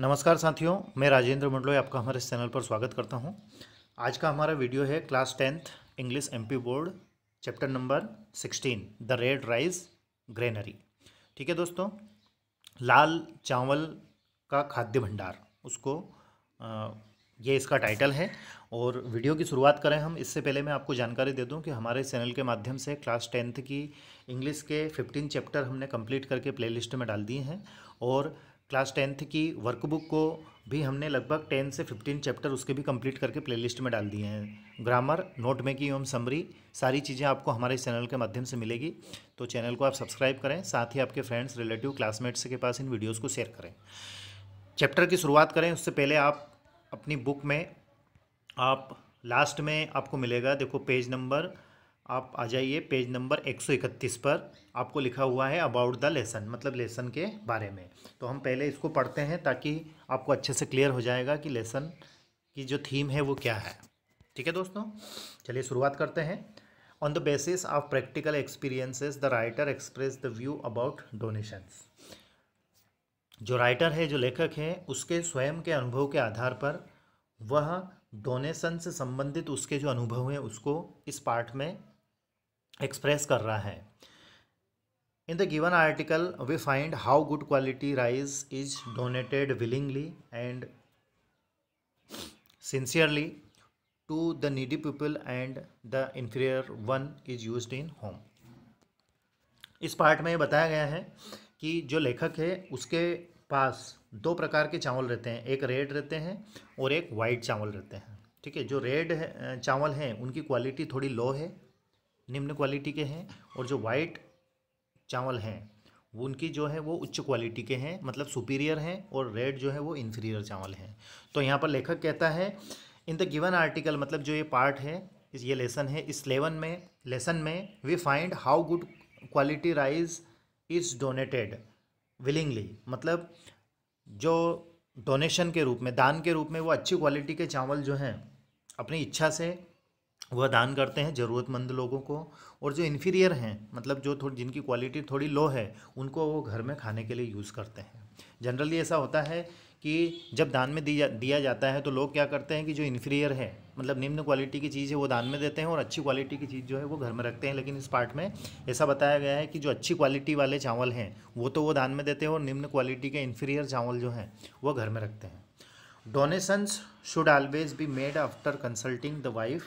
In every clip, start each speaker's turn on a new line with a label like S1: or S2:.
S1: नमस्कार साथियों मैं राजेंद्र मंडलोई आपका हमारे इस चैनल पर स्वागत करता हूं आज का हमारा वीडियो है class tenth English MP board chapter number sixteen the red rice granary ठीक है दोस्तों लाल चावल का खाद्य भंडार उसको आ, ये इसका टाइटल है और वीडियो की शुरुआत करें हम इससे पहले मैं आपको जानकारी दे दूँ कि हमारे चैनल के माध्यम से क्लास टेंथ की इंग्लिश के फिफ्टीन चैप्टर हमने कम्प्लीट करके प्ले में डाल दिए हैं और क्लास टेंथ की वर्कबुक को भी हमने लगभग टेन से फिफ्टीन चैप्टर उसके भी कंप्लीट करके प्लेलिस्ट में डाल दिए हैं ग्रामर नोट मेकिंग एवं समरी सारी चीज़ें आपको हमारे चैनल के माध्यम से मिलेगी तो चैनल को आप सब्सक्राइब करें साथ ही आपके फ्रेंड्स रिलेटिव क्लासमेट्स के पास इन वीडियोज़ को शेयर करें चैप्टर की शुरुआत करें उससे पहले आप अपनी बुक में आप लास्ट में आपको मिलेगा देखो पेज नंबर आप आ जाइए पेज नंबर 131 पर आपको लिखा हुआ है अबाउट द लेसन मतलब लेसन के बारे में तो हम पहले इसको पढ़ते हैं ताकि आपको अच्छे से क्लियर हो जाएगा कि लेसन की जो थीम है वो क्या है ठीक है दोस्तों चलिए शुरुआत करते हैं on the basis of practical experiences the writer express the view about donations जो राइटर है जो लेखक है उसके स्वयं के अनुभव के आधार पर वह डोनेशन से संबंधित उसके जो अनुभव हैं उसको इस पाठ में एक्सप्रेस कर रहा है in the given article we find how good quality rice is donated willingly and sincerely to the needy people and the inferior one is use in home इस पार्ट में बताया गया है कि जो लेखक है उसके पास दो प्रकार के चावल रहते हैं एक रेड रहते हैं और एक वाइट चावल रहते हैं ठीक है जो रेड चावल हैं उनकी क्वालिटी थोड़ी लो है निम्न क्वालिटी के हैं और जो वाइट चावल हैं उनकी जो है वो उच्च क्वालिटी के हैं मतलब सुपीरियर हैं और रेड जो है वो इन्फीरियर चावल हैं तो यहाँ पर लेखक कहता है इन द गिवन आर्टिकल मतलब जो ये पार्ट है ये लेसन है इस लेवन में लेसन में we find how good quality rice is donated willingly मतलब जो डोनेशन के रूप में दान के रूप में वो अच्छी क्वालिटी के चावल जो हैं अपनी इच्छा से वह दान करते हैं ज़रूरतमंद लोगों को और जो इन्फीरियर हैं मतलब जो थोड़ी जिनकी क्वालिटी थोड़ी लो है उनको वो घर में खाने के लिए यूज़ करते हैं जनरली ऐसा होता है कि जब दान में दिया दिया जाता है तो लोग क्या करते हैं कि जो इन्फीरियर है मतलब निम्न क्वालिटी की चीज़ है वो दान में देते हैं और अच्छी क्वालिटी की चीज़ जो है वो घर में रखते हैं लेकिन इस पार्ट में ऐसा बताया गया है कि जो अच्छी क्वालिटी वाले चावल हैं वो तो वो दान में देते हैं और निम्न क्वालिटी के इन्फीरियर चावल जो हैं वो घर में रखते हैं donations should always be made after consulting the wife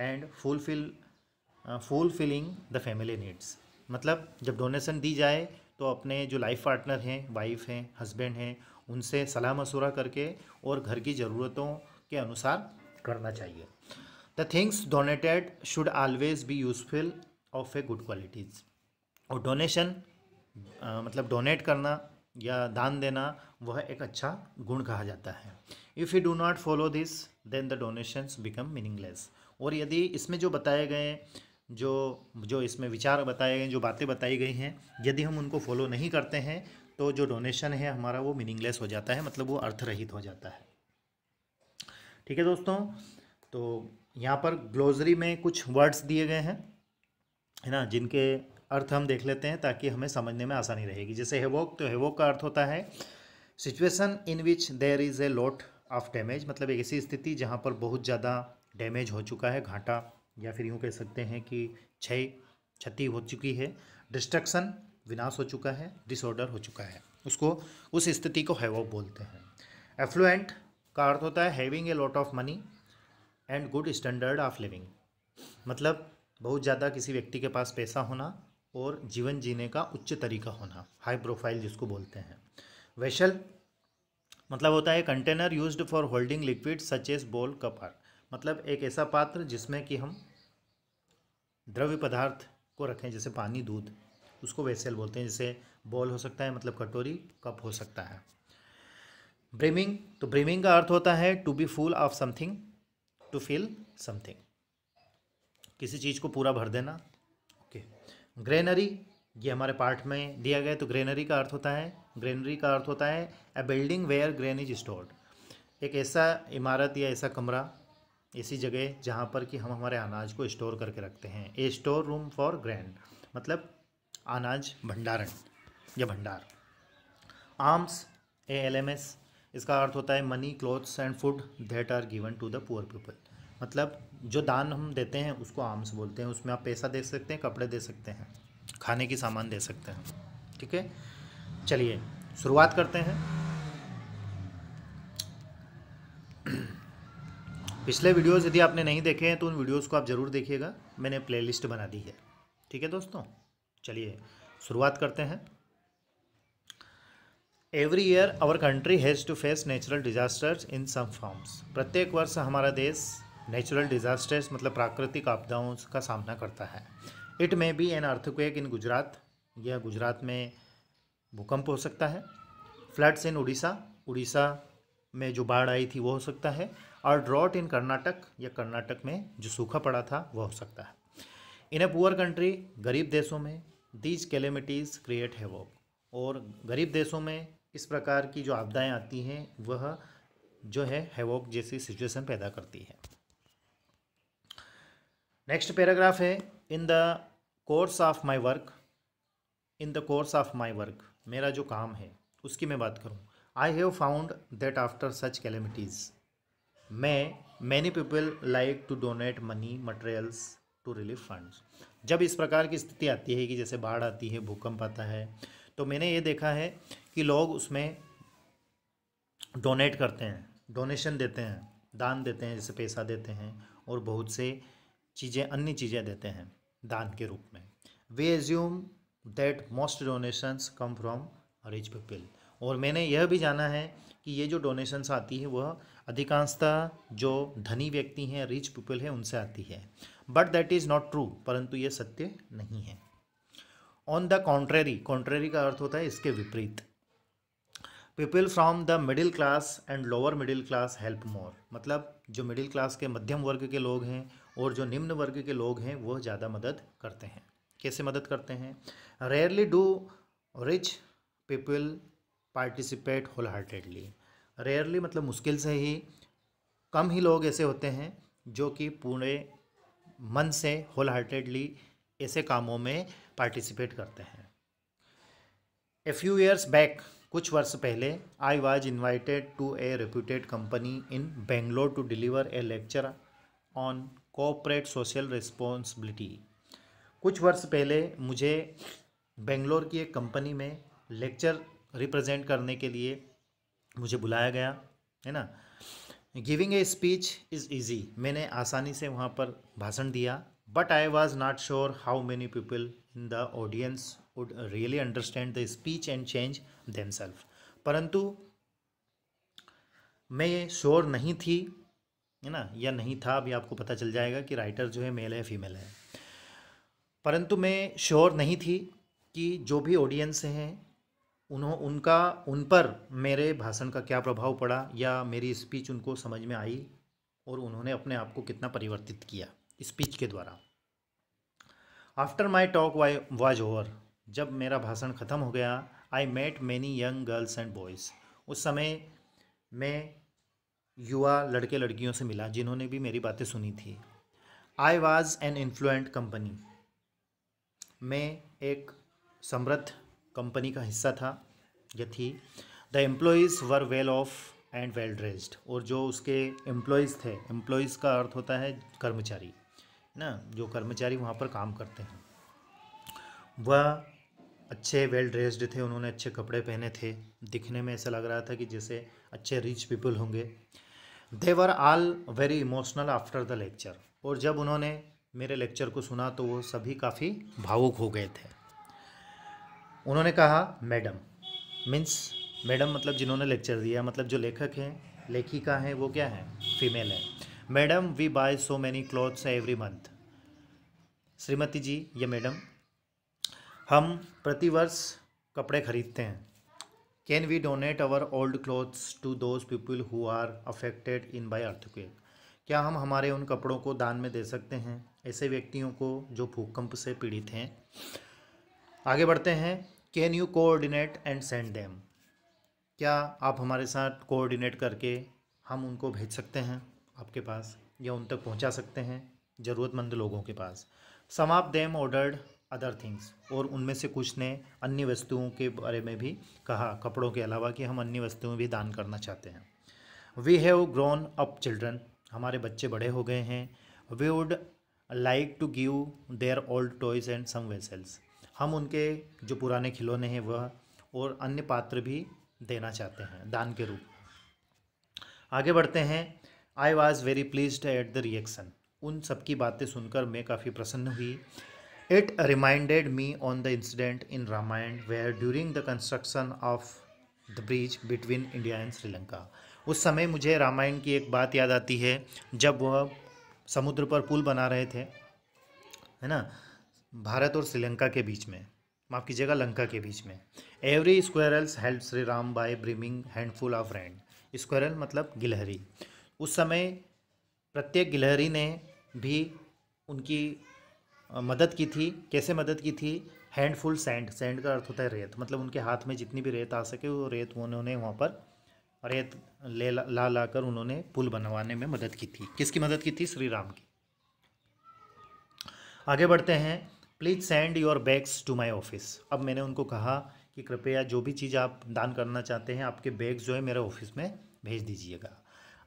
S1: and fulfil fulfilling the family needs मतलब जब डोनेशन दी जाए तो अपने जो लाइफ पार्टनर हैं वाइफ हैं हस्बैंड हैं उनसे सलाह मशूरा करके और घर की ज़रूरतों के अनुसार करना चाहिए the things donated should always be useful of a good qualities और डोनेशन uh, मतलब डोनेट करना या दान देना वह एक अच्छा गुण कहा जाता है if you do not follow this then the donations become meaningless और यदि इसमें जो बताए गए जो जो इसमें विचार बताए गए जो बातें बताई गई हैं यदि हम उनको फॉलो नहीं करते हैं तो जो डोनेशन है हमारा वो मीनिंगलेस हो जाता है मतलब वो अर्थरहित हो जाता है ठीक है दोस्तों तो यहाँ पर ग्लोजरी में कुछ वर्ड्स दिए गए हैं है ना जिनके अर्थ हम देख लेते हैं ताकि हमें समझने में आसानी रहेगी जैसे हेवोक तो हेवोक का अर्थ होता है situation in which there is a lot of damage मतलब एक ऐसी स्थिति जहाँ पर बहुत ज़्यादा डैमेज हो चुका है घाटा या फिर यूँ कह सकते हैं कि क्षय क्षति हो चुकी है डिस्ट्रक्शन विनाश हो चुका है डिसऑर्डर हो चुका है उसको उस स्थिति को हैवॉक बोलते हैं एफ्लुएंट का अर्थ होता है having a lot of money and good standard of living मतलब बहुत ज़्यादा किसी व्यक्ति के पास पैसा होना और जीवन जीने का उच्च तरीका होना हाई प्रोफाइल जिसको बोलते हैं वेशल मतलब होता है container used for holding liquid such bowl cup मतलब एक ऐसा पात्र जिसमें कि हम द्रव्य पदार्थ को रखें जैसे पानी दूध उसको वेसल बोलते हैं जैसे बॉल हो सकता है मतलब कटोरी कप हो सकता है ब्रीमिंग तो ब्रीमिंग का अर्थ होता है to be full of something to feel something किसी चीज़ को पूरा भर देना ओके ग्रेनरी ये हमारे पार्ट में दिया गया तो ग्रेनरी का अर्थ होता है ग्रेनरी का अर्थ होता है a building where grain is stored एक ऐसा इमारत या ऐसा कमरा ऐसी जगह जहाँ पर कि हम हमारे अनाज को स्टोर करके रखते हैं a store room for grand मतलब अनाज भंडारण या भंडार arms A L M S इसका अर्थ होता है money clothes and food that are given to the poor people मतलब जो दान हम देते हैं उसको आर्म्स बोलते हैं उसमें आप पैसा दे सकते हैं कपड़े दे सकते हैं खाने की सामान दे सकते हैं ठीक है चलिए शुरुआत करते हैं पिछले वीडियोज़ यदि आपने नहीं देखे हैं तो उन वीडियोज़ को आप ज़रूर देखिएगा मैंने प्लेलिस्ट बना दी है ठीक है दोस्तों चलिए शुरुआत करते हैं every year our country has to face natural disasters in some forms प्रत्येक वर्ष हमारा देश नेचुरल डिजास्टर्स मतलब प्राकृतिक आपदाओं का सामना करता है it may be an earthquake in Gujarat यह गुजरात में भूकंप हो सकता है फ्लड्स इन उड़ीसा उड़ीसा में जो बाढ़ आई थी वो हो सकता है और ड्रॉट इन कर्नाटक या कर्नाटक में जो सूखा पड़ा था वह हो सकता है इन ए पुअर कंट्री गरीब देशों में दीज कैलेमिटीज़ क्रिएट है वो और गरीब देशों में इस प्रकार की जो आपदाएं आती हैं वह जो है हैवोक जैसी सिचुएशन पैदा करती है नेक्स्ट पैराग्राफ है in the course of my work in the course of my work मेरा जो काम है उसकी मैं बात करूं I have found that after such calamities मैं many people like to donate money materials to relief funds जब इस प्रकार की स्थिति आती है कि जैसे बाढ़ आती है भूकंप आता है तो मैंने ये देखा है कि लोग उसमें डोनेट करते हैं डोनेशन देते हैं दान देते हैं जैसे पैसा देते हैं और बहुत से चीज़ें अन्य चीज़ें देते हैं दान के रूप में we assume that most donations come from rich people और मैंने यह भी जाना है कि ये जो डोनेशंस आती है वह अधिकांशतः जो धनी व्यक्ति हैं रिच पीपल हैं उनसे आती है but that is not true परंतु ये सत्य नहीं है ऑन द कॉन्ट्रेरी कॉन्ट्रेरी का अर्थ होता है इसके विपरीत people from the middle class and lower middle class help more मतलब जो मिडिल क्लास के मध्यम वर्ग के लोग हैं और जो निम्न वर्ग के लोग हैं वह ज़्यादा मदद करते हैं कैसे मदद करते हैं rarely do rich people participate whole heartedly rarely मतलब मुश्किल से ही कम ही लोग ऐसे होते हैं जो कि पूरे मन से होल हार्टेडली ऐसे कामों में पार्टिसिपेट करते हैं ए फ्यू ईयर्स बैक कुछ वर्ष पहले I was invited to a reputed company in Bangalore to deliver a lecture on corporate social responsibility कुछ वर्ष पहले मुझे बेंगलोर की एक कंपनी में लेक्चर रिप्रेजेंट करने के लिए मुझे बुलाया गया है ना giving a speech is easy मैंने आसानी से वहाँ पर भाषण दिया but I was not sure how many people in the audience would really understand the speech and change themselves परंतु मैं ये श्योर नहीं थी है ना या नहीं था अभी आपको पता चल जाएगा कि राइटर जो है मेल है फीमेल है परंतु मैं श्योर नहीं थी कि जो भी ऑडियंस हैं उन्हों उनका उन पर मेरे भाषण का क्या प्रभाव पड़ा या मेरी स्पीच उनको समझ में आई और उन्होंने अपने आप को कितना परिवर्तित किया स्पीच के द्वारा after my talk why was over जब मेरा भाषण ख़त्म हो गया I met many young girls and boys उस समय मैं युवा लड़के लड़कियों से मिला जिन्होंने भी मेरी बातें सुनी थी I was an influent company मैं एक समृद्ध कंपनी का हिस्सा था ये थी the employees were well off and well dressed और जो उसके एम्प्लॉयज़ थे एम्प्लॉयज़ का अर्थ होता है कर्मचारी ना जो कर्मचारी वहाँ पर काम करते हैं वह अच्छे वेल ड्रेस्ड थे उन्होंने अच्छे कपड़े पहने थे दिखने में ऐसा लग रहा था कि जैसे अच्छे रिच पीपल होंगे they were all very emotional after the lecture और जब उन्होंने मेरे लेक्चर को सुना तो वो सभी काफ़ी भावुक हो गए थे उन्होंने कहा मैडम मीन्स मैडम मतलब जिन्होंने लेक्चर दिया मतलब जो लेखक हैं लेखिका हैं वो क्या हैं फीमेल है madam we buy so many clothes every month Shrimati ji या मैडम हम प्रतिवर्ष कपड़े खरीदते हैं can we donate our old clothes to those people who are affected in by earthquake क्या हम हमारे उन कपड़ों को दान में दे सकते हैं ऐसे व्यक्तियों को जो भूकंप से पीड़ित हैं आगे बढ़ते हैं can you coordinate and send them क्या आप हमारे साथ कोऑर्डिनेट करके हम उनको भेज सकते हैं आपके पास या उन तक पहुंचा सकते हैं ज़रूरतमंद लोगों के पास सम आप देम ऑर्डर्ड अदर थिंग्स और उनमें से कुछ ने अन्य वस्तुओं के बारे में भी कहा कपड़ों के अलावा कि हम अन्य वस्तुएं भी दान करना चाहते हैं we have grown up children हमारे बच्चे बड़े हो गए हैं we would like to give their old toys and some vessels हम उनके जो पुराने खिलौने हैं वह और अन्य पात्र भी देना चाहते हैं दान के रूप आगे बढ़ते हैं I was very pleased at the reaction उन सबकी बातें सुनकर मैं काफ़ी प्रसन्न हुई it reminded me on the incident in Ramayana where during the construction of the bridge between India and Sri Lanka उस समय मुझे रामायण की एक बात याद आती है जब वह समुद्र पर पुल बना रहे थे है ना भारत और श्रीलंका के बीच में माफ़ कीजिएगा लंका के बीच में every squirrels help Shri Ram by bringing handful of sand squirrel मतलब गिलहरी उस समय प्रत्येक गिलहरी ने भी उनकी मदद की थी कैसे मदद की थी हैंडफुल सैंड सैंड का अर्थ होता है रेत मतलब उनके हाथ में जितनी भी रेत आ सके वो रेत उन्होंने वहाँ पर रेत ले ला ला कर उन्होंने पुल बनवाने में मदद की थी किसकी मदद की थी श्री राम की आगे बढ़ते हैं please send your bags to my office अब मैंने उनको कहा कि कृपया जो भी चीज़ आप दान करना चाहते हैं आपके बैग्स जो है मेरे ऑफिस में भेज दीजिएगा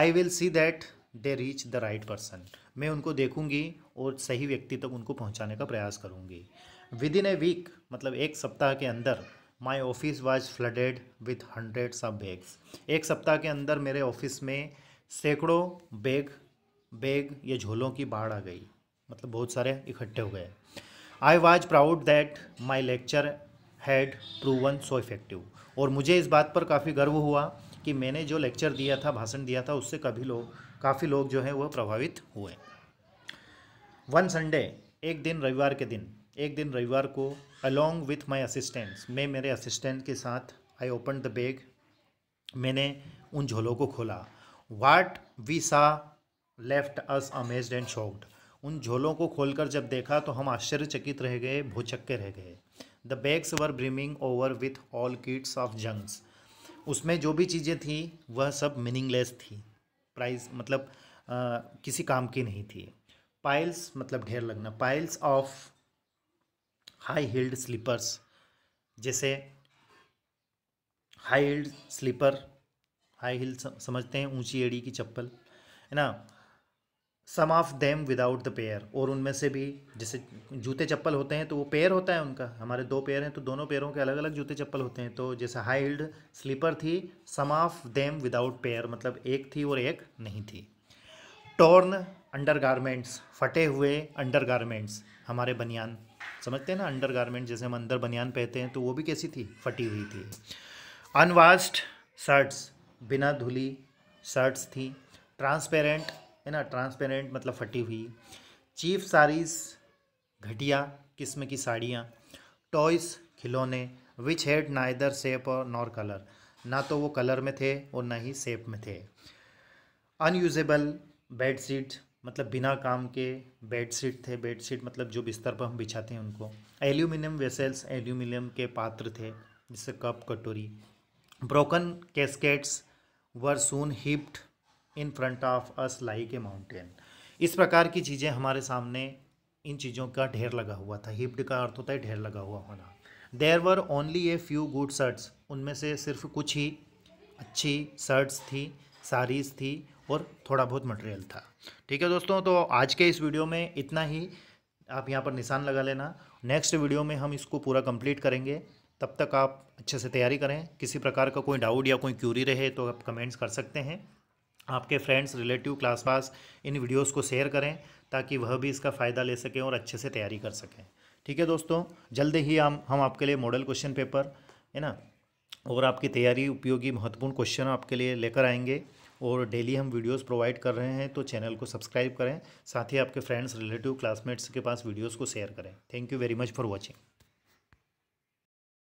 S1: I will see that they reach the right person मैं उनको देखूंगी और सही व्यक्ति तक उनको पहुंचाने का प्रयास करूंगी विद इन ए वीक मतलब एक सप्ताह के अंदर my office was flooded with hundreds of bags एक सप्ताह के अंदर मेरे ऑफिस में सैकड़ों बैग बैग या झोलों की बाढ़ आ गई मतलब बहुत सारे इकट्ठे हो गए I was proud that my lecture had proven so effective और मुझे इस बात पर काफ़ी गर्व हुआ कि मैंने जो लेक्चर दिया था भाषण दिया था उससे कभी लोग काफ़ी लोग जो हैं वह प्रभावित हुए वन संडे एक दिन रविवार के दिन एक दिन रविवार को अलोंग विथ माई असिस्टेंट्स मैं मेरे असिस्टेंट के साथ आई ओपन द बैग मैंने उन झोलों को खोला what we saw left us amazed and shocked उन झोलों को खोलकर जब देखा तो हम आश्चर्यचकित रह गए भूचक्के रह गए the bags were brimming over with all kinds of junks उसमें जो भी चीज़ें थी वह सब मीनिंगलेस थी प्राइस मतलब आ, किसी काम की नहीं थी पाइल्स मतलब ढेर लगना piles of high heeled slippers जैसे high heeled slipper high heel समझते हैं ऊंची एड़ी की चप्पल है ना some of them without the pair और उनमें से भी जैसे जूते चप्पल होते हैं तो वो पेयर होता है उनका हमारे दो पेयर हैं तो दोनों पेयरों के अलग अलग जूते चप्पल होते हैं तो जैसे हाई हिल्ड स्लीपर थी some of them without pair मतलब एक थी और एक नहीं थी टॉर्न अंडर गारमेंट्स फटे हुए अंडर गारमेंट्स हमारे बनियान समझते हैं ना अंडर गारमेंट जैसे हम अंदर बनियान पहते हैं तो वो भी कैसी थी फटी हुई थी अनवास्ड शर्ट्स बिना धुली शर्ट्स थी ट्रांसपेरेंट है ना ट्रांसपेरेंट मतलब फटी हुई चीफ साड़ीज़ घटिया किस्म की साड़ियाँ टॉयस खिलौने विच हैड नाइदर सेप और नॉर कलर ना तो वो कलर में थे और ना ही सेप में थे अनयूजेबल बेड शीट मतलब बिना काम के बेड शीट थे बेड शीट मतलब जो बिस्तर पर हम बिछाते हैं उनको एल्यूमिनियम वेसल्स एल्यूमिनियम के पात्र थे जिससे कप कटोरी broken caskets were soon heaped in front of us like a mountain इस प्रकार की चीज़ें हमारे सामने इन चीज़ों का ढेर लगा हुआ था हिप्ड का अर्थ होता है ढेर लगा हुआ होना there were only a few good shirts उनमें से सिर्फ कुछ ही अच्छी शर्ट्स थी साड़ीज़ थी और थोड़ा बहुत मटेरियल था ठीक है दोस्तों तो आज के इस वीडियो में इतना ही आप यहाँ पर निशान लगा लेना नेक्स्ट वीडियो में हम इसको पूरा कंप्लीट करेंगे तब तक आप अच्छे से तैयारी करें किसी प्रकार का कोई डाउट या कोई क्यूरी रहे तो आप कमेंट्स कर सकते हैं आपके फ्रेंड्स रिलेटिव क्लास पास इन वीडियोस को शेयर करें ताकि वह भी इसका फ़ायदा ले सकें और अच्छे से तैयारी कर सकें ठीक है दोस्तों जल्द ही हम हम आपके लिए मॉडल क्वेश्चन पेपर है ना और आपकी तैयारी उपयोगी महत्वपूर्ण क्वेश्चन आपके लिए लेकर आएंगे और डेली हम वीडियोस प्रोवाइड कर रहे हैं तो चैनल को सब्सक्राइब करें साथ ही आपके फ्रेंड्स रिलेटिव क्लासमेट्स के पास वीडियोस को शेयर करें thank you very much for watching